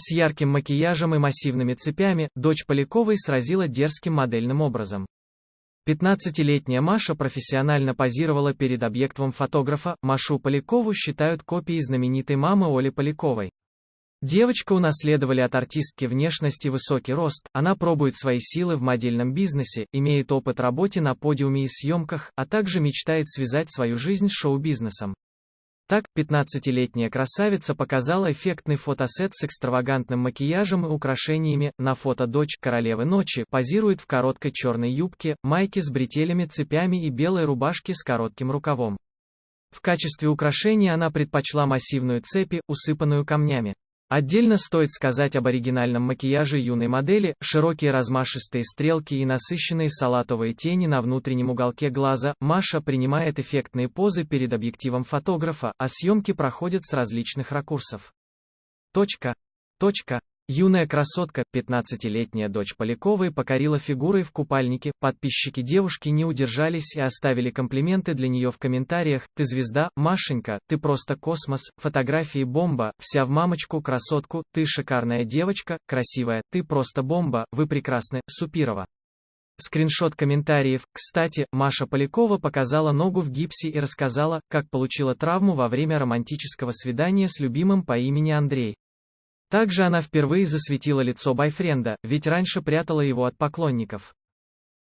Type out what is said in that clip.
С ярким макияжем и массивными цепями, дочь Поляковой сразила дерзким модельным образом. 15-летняя Маша профессионально позировала перед объектом фотографа, Машу Полякову считают копией знаменитой мамы Оли Поляковой. Девочка унаследовали от артистки внешности высокий рост, она пробует свои силы в модельном бизнесе, имеет опыт работы на подиуме и съемках, а также мечтает связать свою жизнь с шоу-бизнесом. Так, 15-летняя красавица показала эффектный фотосет с экстравагантным макияжем и украшениями, на фото дочь королевы ночи позирует в короткой черной юбке, майке с бретелями, цепями и белой рубашке с коротким рукавом. В качестве украшения она предпочла массивную цепи, усыпанную камнями. Отдельно стоит сказать об оригинальном макияже юной модели, широкие размашистые стрелки и насыщенные салатовые тени на внутреннем уголке глаза, Маша принимает эффектные позы перед объективом фотографа, а съемки проходят с различных ракурсов. Точка. Точка. Юная красотка, 15-летняя дочь Поляковой покорила фигурой в купальнике, подписчики девушки не удержались и оставили комплименты для нее в комментариях, ты звезда, Машенька, ты просто космос, фотографии бомба, вся в мамочку, красотку, ты шикарная девочка, красивая, ты просто бомба, вы прекрасны, Супирова. Скриншот комментариев. Кстати, Маша Полякова показала ногу в гипсе и рассказала, как получила травму во время романтического свидания с любимым по имени Андрей. Также она впервые засветила лицо байфренда, ведь раньше прятала его от поклонников.